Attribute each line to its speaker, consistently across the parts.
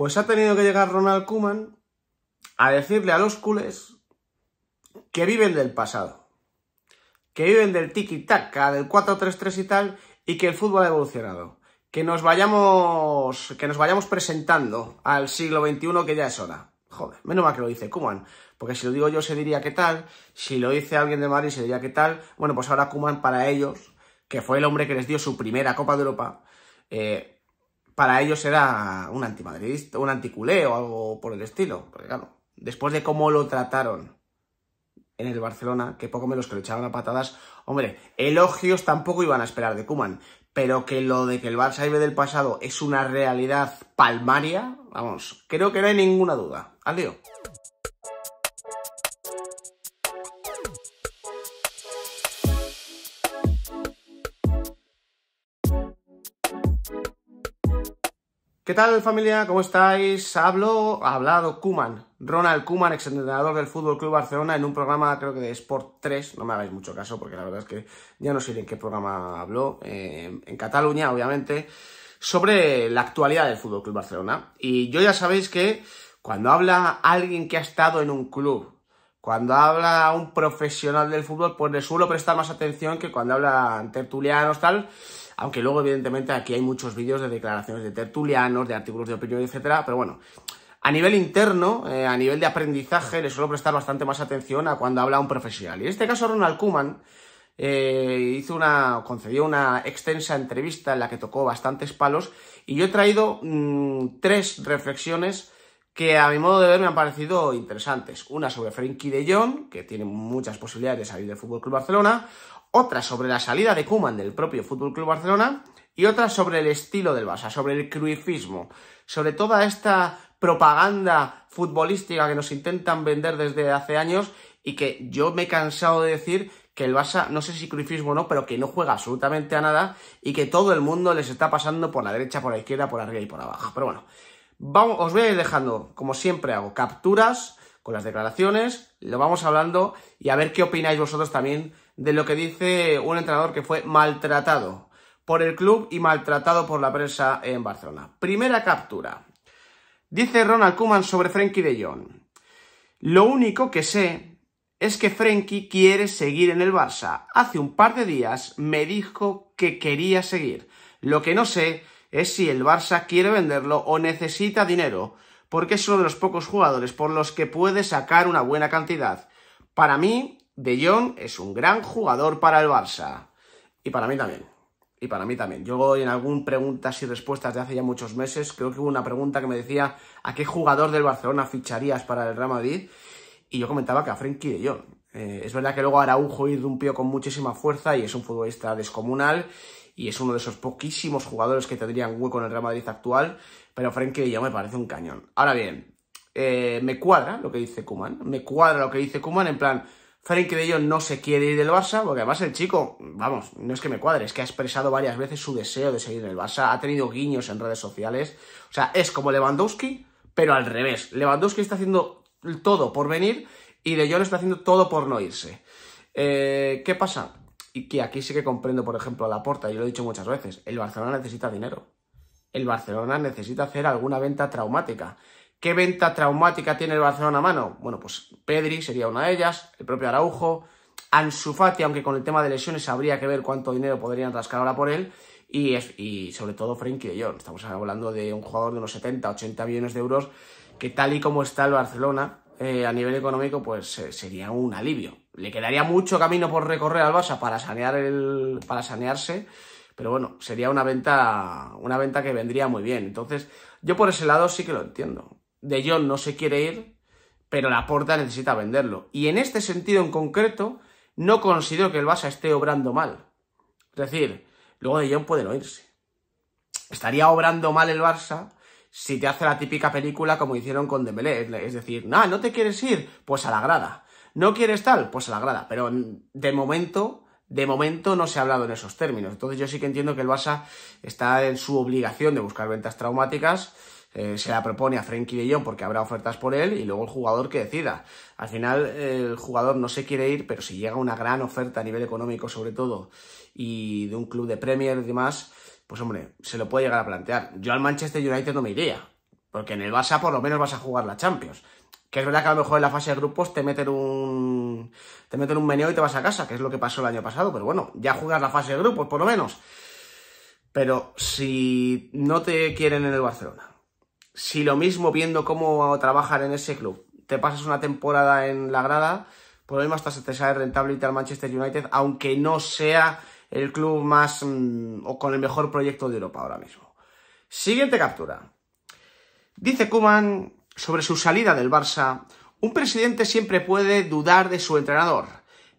Speaker 1: Pues ha tenido que llegar Ronald Kuman a decirle a los culés que viven del pasado, que viven del tiki tac del 4-3-3 y tal, y que el fútbol ha evolucionado. Que nos vayamos, que nos vayamos presentando al siglo XXI que ya es hora. Joder, menos mal que lo dice Kuman, porque si lo digo yo se diría qué tal, si lo dice alguien de Madrid se diría qué tal. Bueno, pues ahora Kuman para ellos, que fue el hombre que les dio su primera Copa de Europa, eh, para ellos era un antimadridista, un anticulé o algo por el estilo. claro, después de cómo lo trataron en el Barcelona, que poco menos que lo echaron a patadas, hombre, elogios tampoco iban a esperar de Kuman, pero que lo de que el Barça vive del pasado es una realidad palmaria, vamos, creo que no hay ninguna duda. Adiós. ¿Qué tal familia? ¿Cómo estáis? Hablo, ha hablado Kuman, Ronald Kuman, exentrenador del Fútbol Club Barcelona, en un programa creo que de Sport 3, no me hagáis mucho caso porque la verdad es que ya no sé en qué programa habló, eh, en Cataluña obviamente, sobre la actualidad del Fútbol Club Barcelona. Y yo ya sabéis que cuando habla alguien que ha estado en un club, cuando habla un profesional del fútbol, pues le suelo prestar más atención que cuando hablan tertulianos, tal, aunque luego evidentemente aquí hay muchos vídeos de declaraciones de tertulianos, de artículos de opinión, etcétera, pero bueno, a nivel interno, eh, a nivel de aprendizaje, le suelo prestar bastante más atención a cuando habla un profesional. Y en este caso, Ronald Kuman eh, hizo una, concedió una extensa entrevista en la que tocó bastantes palos. Y yo he traído mm, tres reflexiones que a mi modo de ver me han parecido interesantes. Una sobre Frenkie de Jong, que tiene muchas posibilidades de salir del FC Club Barcelona otra sobre la salida de Kuman del propio Fútbol Club Barcelona y otra sobre el estilo del Barça, sobre el cruifismo, sobre toda esta propaganda futbolística que nos intentan vender desde hace años y que yo me he cansado de decir que el Barça, no sé si cruifismo o no, pero que no juega absolutamente a nada y que todo el mundo les está pasando por la derecha, por la izquierda, por arriba y por abajo. Pero bueno, os voy a ir dejando, como siempre hago, capturas con las declaraciones, lo vamos hablando y a ver qué opináis vosotros también de lo que dice un entrenador que fue maltratado por el club y maltratado por la prensa en Barcelona. Primera captura. Dice Ronald Koeman sobre Frenkie de Jong. Lo único que sé es que Frenkie quiere seguir en el Barça. Hace un par de días me dijo que quería seguir. Lo que no sé es si el Barça quiere venderlo o necesita dinero, porque es uno de los pocos jugadores por los que puede sacar una buena cantidad. Para mí de Jong es un gran jugador para el Barça. Y para mí también. Y para mí también. Yo en algún preguntas y respuestas de hace ya muchos meses, creo que hubo una pregunta que me decía ¿a qué jugador del Barcelona ficharías para el Real Madrid? Y yo comentaba que a Frenkie de Jong. Eh, es verdad que luego Araujo irrumpió con muchísima fuerza y es un futbolista descomunal y es uno de esos poquísimos jugadores que tendrían hueco en el Real Madrid actual, pero Frenkie de Jong me parece un cañón. Ahora bien, eh, me cuadra lo que dice Kuman, me cuadra lo que dice Kuman en plan, Frenkie de Jong no se quiere ir del Barça, porque además el chico, vamos, no es que me cuadre, es que ha expresado varias veces su deseo de seguir en el Barça, ha tenido guiños en redes sociales, o sea, es como Lewandowski, pero al revés. Lewandowski está haciendo todo por venir y De Jong está haciendo todo por no irse. Eh, ¿Qué pasa? Y que aquí sí que comprendo, por ejemplo, a Laporta, yo lo he dicho muchas veces, el Barcelona necesita dinero. El Barcelona necesita hacer alguna venta traumática. ¿Qué venta traumática tiene el Barcelona a mano? Bueno, pues Pedri sería una de ellas, propio Araujo. Ansu Fati, aunque con el tema de lesiones habría que ver cuánto dinero podrían rascar ahora por él. Y, y sobre todo Frenkie de Jong. Estamos hablando de un jugador de unos 70, 80 millones de euros que tal y como está el Barcelona eh, a nivel económico, pues eh, sería un alivio. Le quedaría mucho camino por recorrer al Barça para sanear el, para sanearse, pero bueno, sería una venta, una venta que vendría muy bien. Entonces, yo por ese lado sí que lo entiendo. De Jong no se quiere ir, pero la Porta necesita venderlo. Y en este sentido en concreto, no considero que el Barça esté obrando mal. Es decir, luego de Jones pueden oírse. Estaría obrando mal el Barça si te hace la típica película como hicieron con Dembélé. Es decir, no, no te quieres ir, pues a la grada. No quieres tal, pues a la grada. Pero de momento, de momento no se ha hablado en esos términos. Entonces yo sí que entiendo que el Barça está en su obligación de buscar ventas traumáticas eh, se la propone a Frenkie de Jong porque habrá ofertas por él y luego el jugador que decida. Al final el jugador no se quiere ir, pero si llega una gran oferta a nivel económico sobre todo y de un club de Premier y demás, pues hombre, se lo puede llegar a plantear. Yo al Manchester United no me iría, porque en el Barça por lo menos vas a jugar la Champions. Que es verdad que a lo mejor en la fase de grupos te meten un. te meten un meneo y te vas a casa, que es lo que pasó el año pasado, pero bueno, ya juegas la fase de grupos, por lo menos. Pero si no te quieren en el Barcelona, si lo mismo viendo cómo trabajan en ese club, te pasas una temporada en la grada, por lo mismo hasta se te rentable y al Manchester United, aunque no sea el club más mm, o con el mejor proyecto de Europa ahora mismo. Siguiente captura. Dice Kuman sobre su salida del Barça, un presidente siempre puede dudar de su entrenador,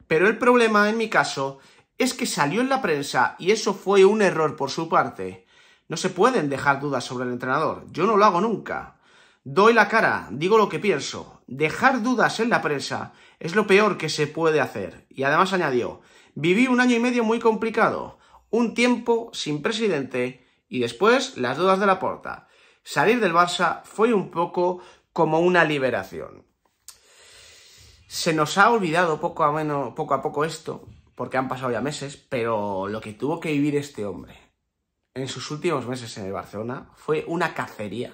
Speaker 1: pero el problema en mi caso es que salió en la prensa y eso fue un error por su parte. No se pueden dejar dudas sobre el entrenador. Yo no lo hago nunca. Doy la cara, digo lo que pienso. Dejar dudas en la prensa es lo peor que se puede hacer. Y además añadió, viví un año y medio muy complicado, un tiempo sin presidente y después las dudas de la porta. Salir del Barça fue un poco como una liberación. Se nos ha olvidado poco a, menos, poco, a poco esto, porque han pasado ya meses, pero lo que tuvo que vivir este hombre en sus últimos meses en el Barcelona fue una cacería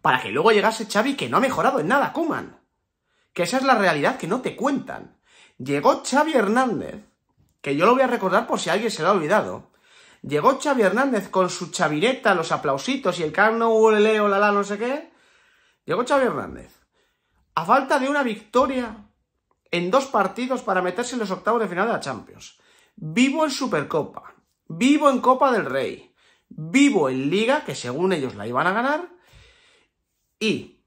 Speaker 1: para que luego llegase Xavi que no ha mejorado en nada, Kuman. Que esa es la realidad que no te cuentan. Llegó Xavi Hernández, que yo lo voy a recordar por si alguien se lo ha olvidado. Llegó Xavi Hernández con su chavireta, los aplausitos y el carno, leo, la la, no sé qué. Llegó Xavi Hernández. A falta de una victoria en dos partidos para meterse en los octavos de final de la Champions. Vivo en Supercopa vivo en Copa del Rey, vivo en Liga, que según ellos la iban a ganar, y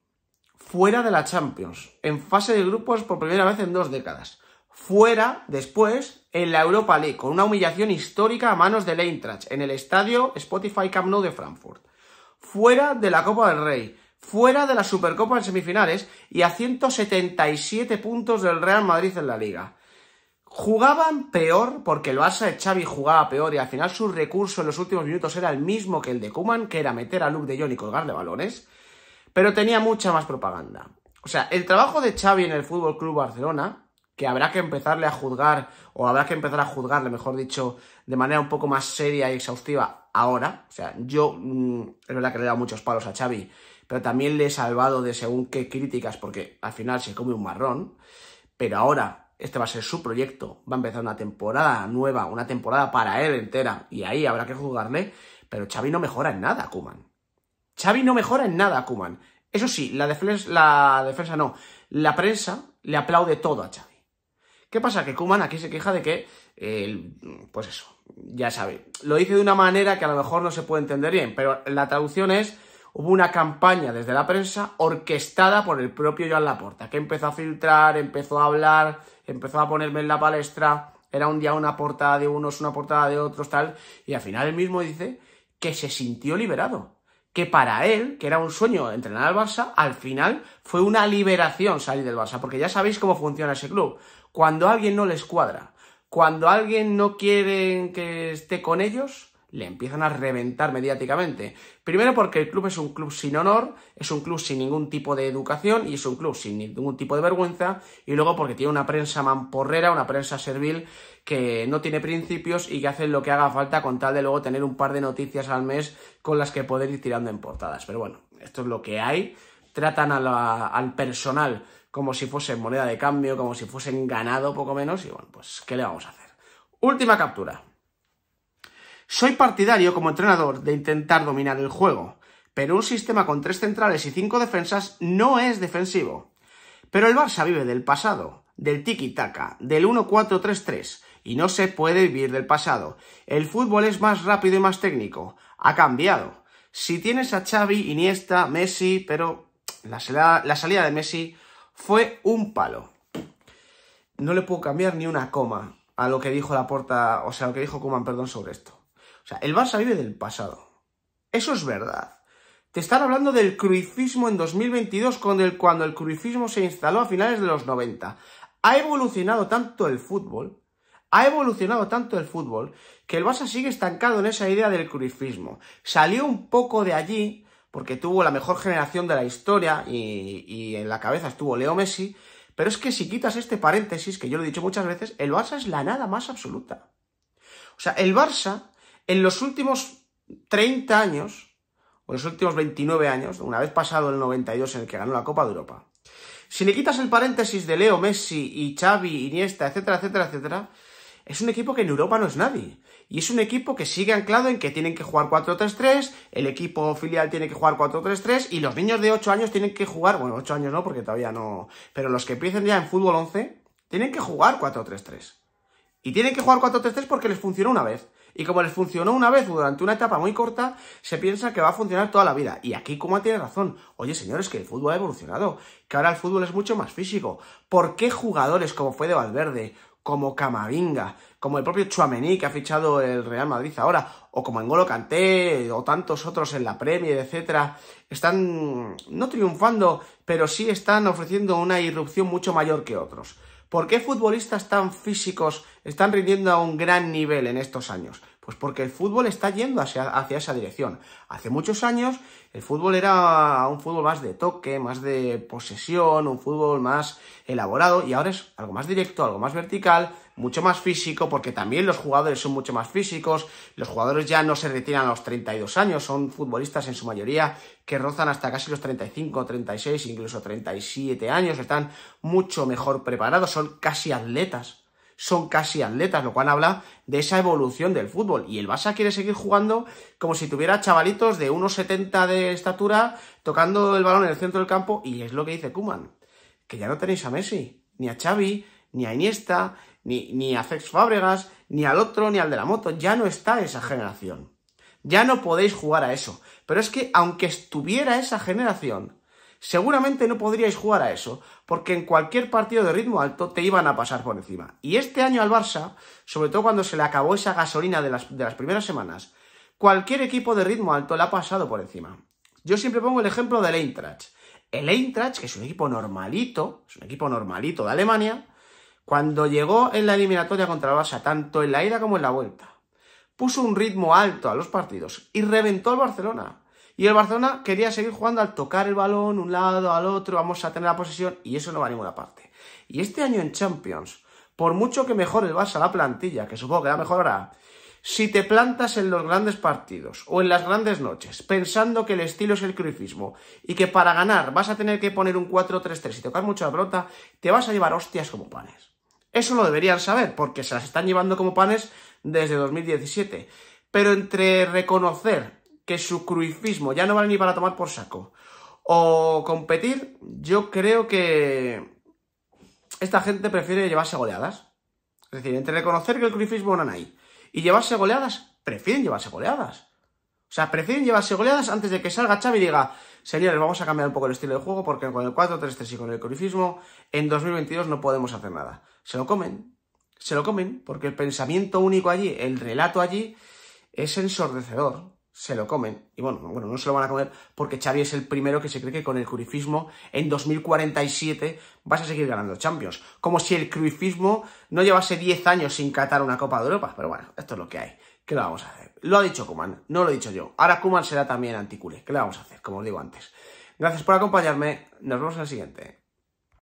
Speaker 1: fuera de la Champions, en fase de grupos por primera vez en dos décadas. Fuera, después, en la Europa League, con una humillación histórica a manos del Eintracht, en el estadio Spotify Camp Nou de Frankfurt. Fuera de la Copa del Rey, fuera de la Supercopa en semifinales y a 177 puntos del Real Madrid en la Liga. Jugaban peor porque el Barça de Xavi jugaba peor y al final su recurso en los últimos minutos era el mismo que el de Kuman, que era meter a Luke de Jong y colgarle balones, pero tenía mucha más propaganda. O sea, el trabajo de Xavi en el Fútbol Club Barcelona, que habrá que empezarle a juzgar, o habrá que empezar a juzgarle, mejor dicho, de manera un poco más seria y exhaustiva ahora. O sea, yo mm, es verdad que le he dado muchos palos a Xavi, pero también le he salvado de según qué críticas, porque al final se come un marrón. Pero ahora, este va a ser su proyecto, va a empezar una temporada nueva, una temporada para él entera, y ahí habrá que jugarle, pero Xavi no mejora en nada, Kuman. Xavi no mejora en nada, Kuman. Eso sí, la defensa, la defensa no, la prensa le aplaude todo a Xavi. ¿Qué pasa? Que Kuman aquí se queja de que, pues eso, ya sabe, lo dice de una manera que a lo mejor no se puede entender bien, pero la traducción es hubo una campaña desde la prensa orquestada por el propio Joan Laporta, que empezó a filtrar, empezó a hablar, empezó a ponerme en la palestra, era un día una portada de unos, una portada de otros, tal, y al final él mismo dice que se sintió liberado, que para él, que era un sueño entrenar al Barça, al final fue una liberación salir del Barça, porque ya sabéis cómo funciona ese club. Cuando alguien no les cuadra, cuando alguien no quiere que esté con ellos, le empiezan a reventar mediáticamente. Primero porque el club es un club sin honor, es un club sin ningún tipo de educación y es un club sin ningún tipo de vergüenza. Y luego porque tiene una prensa mamporrera, una prensa servil que no tiene principios y que hace lo que haga falta con tal de luego tener un par de noticias al mes con las que poder ir tirando en portadas. Pero bueno, esto es lo que hay. Tratan al personal como si fuesen moneda de cambio, como si fuesen ganado, poco menos. Y bueno, pues, ¿qué le vamos a hacer? Última captura. Soy partidario como entrenador de intentar dominar el juego, pero un sistema con tres centrales y cinco defensas no es defensivo. Pero el Barça vive del pasado, del tiki-taka, del 1-4-3-3, y no se puede vivir del pasado. El fútbol es más rápido y más técnico. Ha cambiado. Si tienes a Xavi, Iniesta, Messi, pero la, salida, de Messi fue un palo. No le puedo cambiar ni una coma a lo que dijo la porta, o sea, lo que dijo Kuman, perdón, sobre esto sea, el Barça vive del pasado. Eso es verdad. Te están hablando del cruifismo en 2022 cuando el, cuando se instaló a finales de los 90. Ha evolucionado tanto el fútbol, ha evolucionado tanto el fútbol, que el Barça sigue estancado en esa idea del cruifismo. Salió un poco de allí porque tuvo la mejor generación de la historia y en la cabeza estuvo Leo Messi, pero es que si quitas este paréntesis, que yo lo he dicho muchas veces, el Barça es la nada más absoluta. O sea, el Barça en los últimos 30 años, o los últimos 29 años, una vez pasado el 92 en el que ganó la Copa de Europa, si le quitas el paréntesis de Leo Messi y Xavi, Iniesta, etcétera, etcétera, etcétera, es un equipo que en Europa no es nadie. Y es un equipo que sigue anclado en que tienen que jugar 4-3-3, el equipo filial tiene que jugar 4-3-3 y los niños de 8 años tienen que jugar, bueno, 8 años no, porque todavía no, pero los que empiecen ya en fútbol 11 tienen que jugar 4-3-3. Y tienen que jugar 4-3-3 porque les funcionó una vez. Y como les funcionó una vez durante una etapa muy corta, se piensa que va a funcionar toda la vida. Y aquí Kuma tiene razón. Oye, señores, que el fútbol ha evolucionado, que ahora el fútbol es mucho más físico. ¿Por qué jugadores como fue de Valverde, como Camavinga, como el propio Chuamení que ha fichado el Real Madrid ahora, o como Engolo Canté, o tantos otros en la Premier, etcétera, están no triunfando, pero sí están ofreciendo una irrupción mucho mayor que otros. ¿Por qué futbolistas tan físicos están rindiendo a un gran nivel en estos años? Pues porque el fútbol está yendo hacia, esa dirección. Hace muchos años el fútbol era un fútbol más de toque, más de posesión, un fútbol más elaborado y ahora es algo más directo, algo más vertical, mucho más físico, porque también los jugadores son mucho más físicos, los jugadores ya no se retiran a los 32 años, son futbolistas en su mayoría que rozan hasta casi los 35, 36, incluso 37 años, están mucho mejor preparados, son casi atletas son casi atletas, lo cual habla de esa evolución del fútbol. Y el Barça quiere seguir jugando como si tuviera chavalitos de 1,70 de estatura tocando el balón en el centro del campo, y es lo que dice Kuman, que ya no tenéis a Messi, ni a Xavi, ni a Iniesta, ni, a Cex Fábregas, ni al otro, ni al de la moto, ya no está esa generación. Ya no podéis jugar a eso. Pero es que aunque estuviera esa generación, seguramente no podríais jugar a eso, porque en cualquier partido de ritmo alto te iban a pasar por encima. Y este año al Barça, sobre todo cuando se le acabó esa gasolina de las, primeras semanas, cualquier equipo de ritmo alto le ha pasado por encima. Yo siempre pongo el ejemplo del Eintracht. El Eintracht, que es un equipo normalito, es un equipo normalito de Alemania, cuando llegó en la eliminatoria contra el Barça, tanto en la ida como en la vuelta, puso un ritmo alto a los partidos y reventó al Barcelona. Y el Barcelona quería seguir jugando al tocar el balón un lado al otro, vamos a tener la posesión, y eso no va a ninguna parte. Y este año en Champions, por mucho que mejore el a la plantilla, que supongo que la mejorará, si te plantas en los grandes partidos o en las grandes noches, pensando que el estilo es el crucismo y que para ganar vas a tener que poner un 4-3-3 y tocar mucho la pelota, te vas a llevar hostias como panes. Eso lo deberían saber, porque se las están llevando como panes desde 2017. Pero entre reconocer que su cruifismo ya no vale ni para tomar por saco o competir, yo creo que esta gente prefiere llevarse goleadas. Es decir, entre reconocer que el cruifismo no hay y llevarse goleadas, prefieren llevarse goleadas. O sea, prefieren llevarse goleadas antes de que salga Xavi y diga, señores, vamos a cambiar un poco el estilo de juego porque con el 4-3-3 y con el crucifismo en 2022 no podemos hacer nada. Se lo comen, se lo comen, porque el pensamiento único allí, el relato allí, es ensordecedor se lo comen. Y bueno, bueno, no se lo van a comer porque Xavi es el primero que se cree que con el cruifismo en 2047 vas a seguir ganando Champions. Como si el cruifismo no llevase 10 años sin catar una Copa de Europa. Pero bueno, esto es lo que hay. ¿Qué le vamos a hacer? Lo ha dicho Kuman, no lo he dicho yo. Ahora Kuman será también anticule. ¿Qué le vamos a hacer? Como os digo antes. Gracias por acompañarme. Nos vemos en el siguiente.